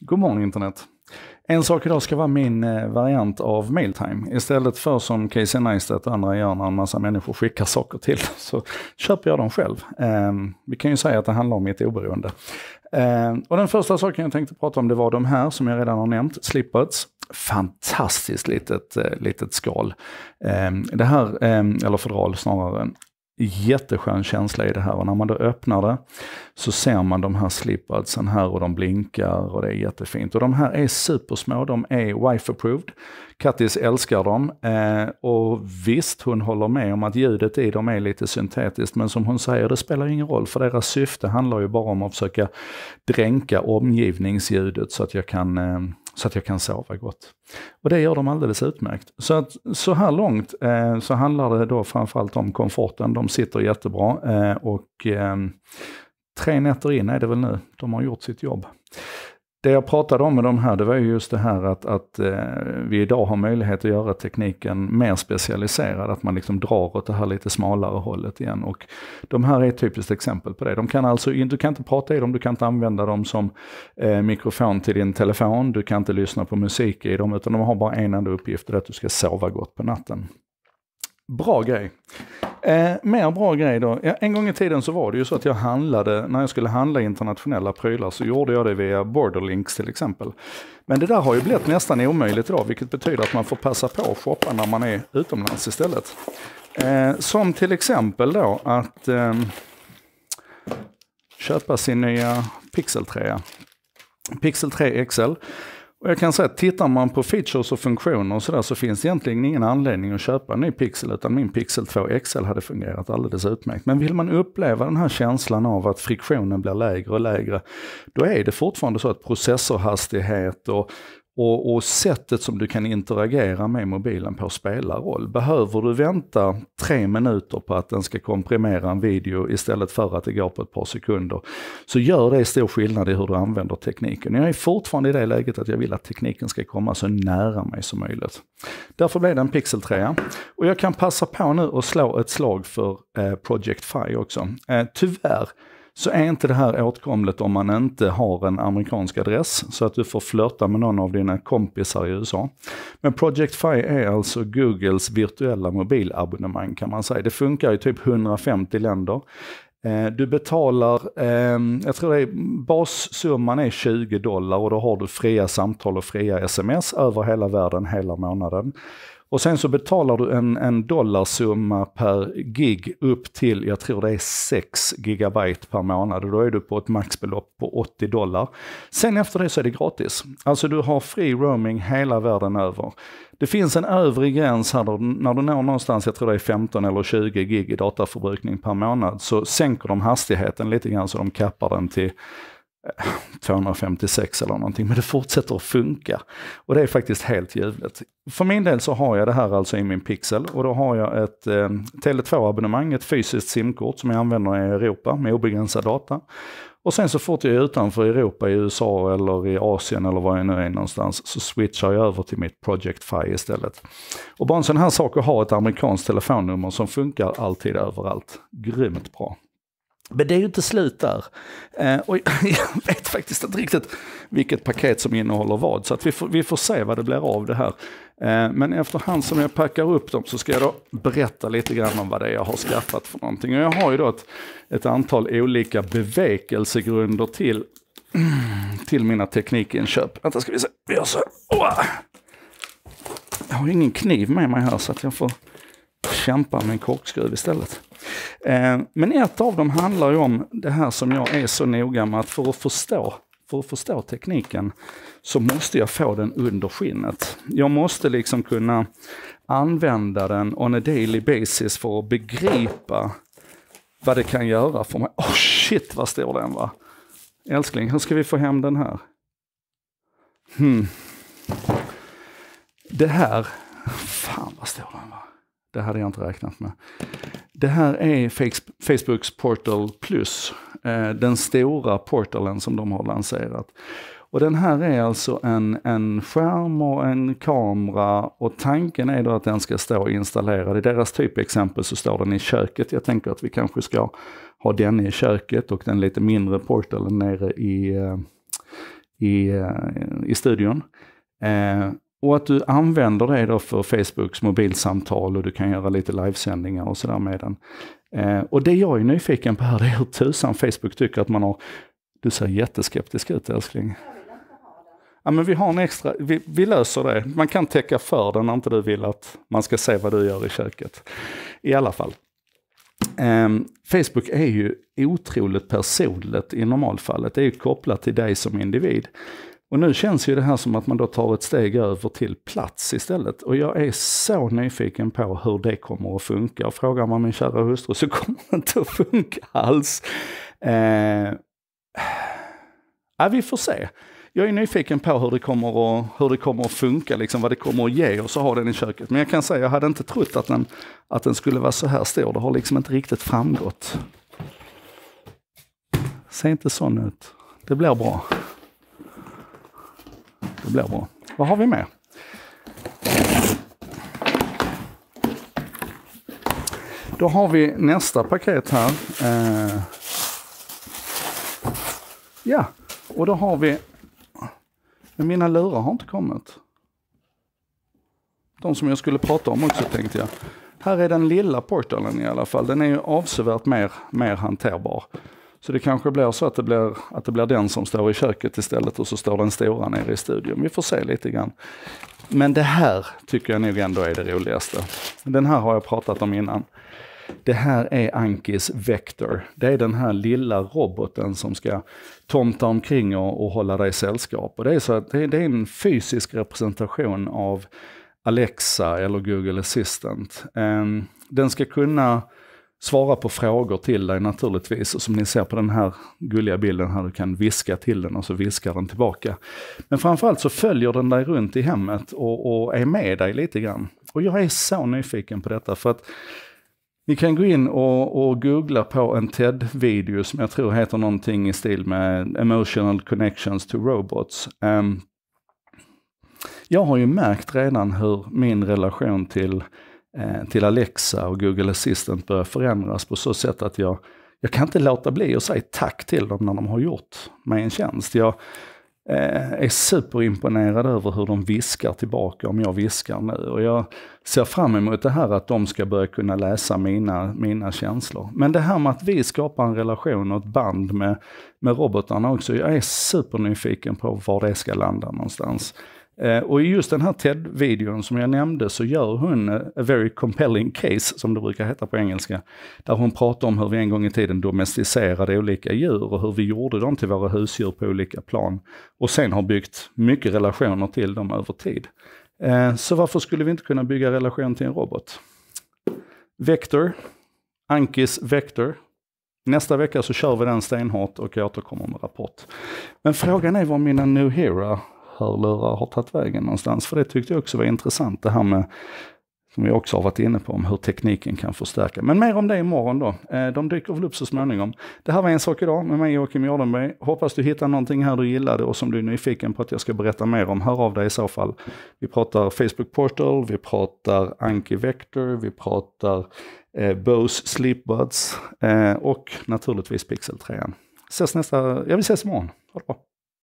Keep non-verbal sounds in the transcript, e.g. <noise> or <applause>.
God morgon internet. En sak idag ska vara min eh, variant av mailtime. Istället för som Casey Neistat och andra gör när en massa människor skickar saker till <laughs> så köper jag dem själv. Ehm, vi kan ju säga att det handlar om mitt oberoende. Ehm, och den första saken jag tänkte prata om det var de här som jag redan har nämnt, Slipperts. Fantastiskt litet, eh, litet skal. Ehm, det här, eller fodral snarare jätteskön känsla i det här och när man då öppnar det så ser man de här slippadsen här och de blinkar och det är jättefint. Och de här är supersmå, de är wife approved. Kattis älskar dem eh, och visst hon håller med om att ljudet i dem är lite syntetiskt men som hon säger det spelar ingen roll för deras syfte handlar ju bara om att försöka dränka omgivningsljudet så att jag kan eh, så att jag kan sova gott. Och det gör de alldeles utmärkt. Så att så här långt eh, så handlar det då framförallt om komforten. De sitter jättebra eh, och eh, tre nätter in är det väl nu. De har gjort sitt jobb. Det jag pratade om med de här, det var ju just det här att, att eh, vi idag har möjlighet att göra tekniken mer specialiserad, att man liksom drar åt det här lite smalare hållet igen. Och de här är ett typiskt exempel på det. De kan alltså, du kan inte prata i dem, du kan inte använda dem som eh, mikrofon till din telefon, du kan inte lyssna på musik i dem, utan de har bara en enda uppgift, det är att du ska sova gott på natten. Bra grej! Eh, mer bra grej då. Ja, en gång i tiden så var det ju så att jag handlade, när jag skulle handla internationella prylar så gjorde jag det via Borderlinks till exempel. Men det där har ju blivit nästan omöjligt idag, vilket betyder att man får passa på att shoppa när man är utomlands istället. Eh, som till exempel då att eh, köpa sin nya Pixel 3. Pixel 3 XL. Och jag kan säga att tittar man på features och funktioner och sådär så finns det egentligen ingen anledning att köpa en ny Pixel utan min Pixel 2 XL hade fungerat alldeles utmärkt. Men vill man uppleva den här känslan av att friktionen blir lägre och lägre, då är det fortfarande så att processorhastighet och och, och, sättet som du kan interagera med mobilen på spelar roll. Behöver du vänta tre minuter på att den ska komprimera en video istället för att det går på ett par sekunder, så gör det stor skillnad i hur du använder tekniken. Jag är fortfarande i det läget att jag vill att tekniken ska komma så nära mig som möjligt. Därför blev det en Pixel 3. Och jag kan passa på nu och slå ett slag för eh, Project Fi också. Eh, tyvärr så är inte det här åtkomligt om man inte har en amerikansk adress så att du får flörta med någon av dina kompisar i USA. Men Project Fi är alltså Googles virtuella mobilabonnemang kan man säga. Det funkar i typ 150 länder. Eh, du betalar, ehm, jag tror det är, bassumman är 20 dollar och då har du fria samtal och fria sms över hela världen hela månaden. Och sen så betalar du en, en dollarsumma per gig upp till, jag tror det är 6 gigabyte per månad. Och då är du på ett maxbelopp på 80 dollar. Sen efter det så är det gratis. Alltså du har fri roaming hela världen över. Det finns en övre gräns här då, när du når någonstans, jag tror det är 15 eller 20 gig i dataförbrukning per månad, så sänker de hastigheten lite grann så de kappar den till 256 eller någonting, men det fortsätter att funka. Och det är faktiskt helt ljuvligt. För min del så har jag det här alltså i min Pixel och då har jag ett eh, Tele2-abonnemang, ett fysiskt simkort som jag använder i Europa med obegränsad data. Och sen så fort jag är utanför Europa, i USA eller i Asien eller var jag nu är någonstans, så switchar jag över till mitt Project Fi istället. Och bara en sån här sak att ha ett amerikanskt telefonnummer som funkar alltid överallt. Grymt bra. Men det är ju inte slut där. Eh, och <laughs> jag vet faktiskt inte riktigt vilket paket som innehåller vad. Så att vi, får, vi får se vad det blir av det här. Eh, men efterhand som jag packar upp dem så ska jag då berätta lite grann om vad det är jag har skaffat för någonting. Och jag har ju då ett, ett antal olika bevekelsegrunder till, <clears throat> till mina teknikinköp. Vänta ska vi se, vi gör så här. Jag har ingen kniv med mig här så att jag får kämpa med en korkskruv istället. Eh, men ett av dem handlar ju om det här som jag är så noga med att för att förstå för att förstå tekniken så måste jag få den under skinnet. Jag måste liksom kunna använda den on a daily basis för att begripa vad det kan göra för mig. Oh shit vad stor den var! Älskling, hur ska vi få hem den här? Hmm. Det här, fan vad stor den var. Det hade jag inte räknat med. Det här är Facebooks Portal Plus, eh, den stora portalen som de har lanserat. Och den här är alltså en, en skärm och en kamera och tanken är då att den ska stå installerad. I deras typexempel så står den i köket. Jag tänker att vi kanske ska ha den i köket och den lite mindre portalen nere i, eh, i, eh, i studion. Och att du använder det då för Facebooks mobilsamtal och du kan göra lite livesändningar och sådär med den. Eh, och det jag är nyfiken på här, det är hur tusan Facebook tycker att man har... Du ser jätteskeptisk ut älskling. Ja men vi har en extra, vi, vi, löser det. Man kan täcka för den när inte du vill att man ska se vad du gör i köket. I alla fall. Um, Facebook är ju otroligt personligt i normalfallet. Det är ju kopplat till dig som individ. Och nu känns ju det här som att man då tar ett steg över till plats istället. Och jag är så nyfiken på hur det kommer att funka. Och frågar man min kära hustru så <laughs> kommer det inte att funka alls. Eh, ja, vi får se. Jag är nyfiken på hur det kommer att, hur det kommer att funka, liksom, vad det kommer att ge oss att ha den i köket. Men jag kan säga, jag hade inte trott att den, att den skulle vara så här stor. Det har liksom inte riktigt framgått. Ser inte sån ut. Det blir bra. Det blir bra. Vad har vi mer? Då har vi nästa paket här. Eh. Ja, och då har vi... Men mina lurar har inte kommit. De som jag skulle prata om också tänkte jag. Här är den lilla portalen i alla fall. Den är ju avsevärt mer, mer hanterbar. Så det kanske blir så att det blir, att det blir den som står i köket istället och så står den stora nere i studion. Vi får se lite grann. Men det här tycker jag nog ändå är det roligaste. Den här har jag pratat om innan. Det här är Ankis Vector. Det är den här lilla roboten som ska tomta omkring och, och hålla dig sällskap. Och det, är så att det, det är en fysisk representation av Alexa eller Google Assistant. Ehm, den ska kunna svara på frågor till dig naturligtvis. Och som ni ser på den här gulliga bilden här, du kan viska till den och så viskar den tillbaka. Men framförallt så följer den dig runt i hemmet och, och är med dig lite grann. Och jag är så nyfiken på detta för att ni kan gå in och, och googla på en TED-video som jag tror heter någonting i stil med Emotional Connections to Robots. Um, jag har ju märkt redan hur min relation till Eh, till Alexa och Google Assistant börjar förändras på så sätt att jag, jag kan inte låta bli att säga tack till dem när de har gjort mig en tjänst. Jag eh, är superimponerad över hur de viskar tillbaka om jag viskar nu. Och jag ser fram emot det här att de ska börja kunna läsa mina, mina känslor. Men det här med att vi skapar en relation och ett band med, med robotarna också. Jag är supernyfiken på var det ska landa någonstans. Eh, och i just den här TED-videon som jag nämnde så gör hon eh, a very compelling case, som det brukar heta på engelska, där hon pratar om hur vi en gång i tiden domesticerade olika djur och hur vi gjorde dem till våra husdjur på olika plan. Och sen har byggt mycket relationer till dem över tid. Eh, så varför skulle vi inte kunna bygga relation till en robot? Vector, Ankis Vector, Nästa vecka så kör vi den stenhårt och jag återkommer med rapport. Men frågan är vad mina New Hero hörlurar har tagit vägen någonstans. För det tyckte jag också var intressant det här med som vi också har varit inne på, om hur tekniken kan förstärka. Men mer om det imorgon då. Eh, de dyker väl upp så småningom. Det här var en sak idag med mig Joakim Jardenberg. Hoppas du hittar någonting här du gillade och som du är nyfiken på att jag ska berätta mer om. Hör av dig i så fall. Vi pratar Facebook Portal, vi pratar Anki Vector, vi pratar eh, Bose Sleepbuds eh, och naturligtvis Pixel 3. Ses nästa, ja vi ses imorgon. Ha det bra.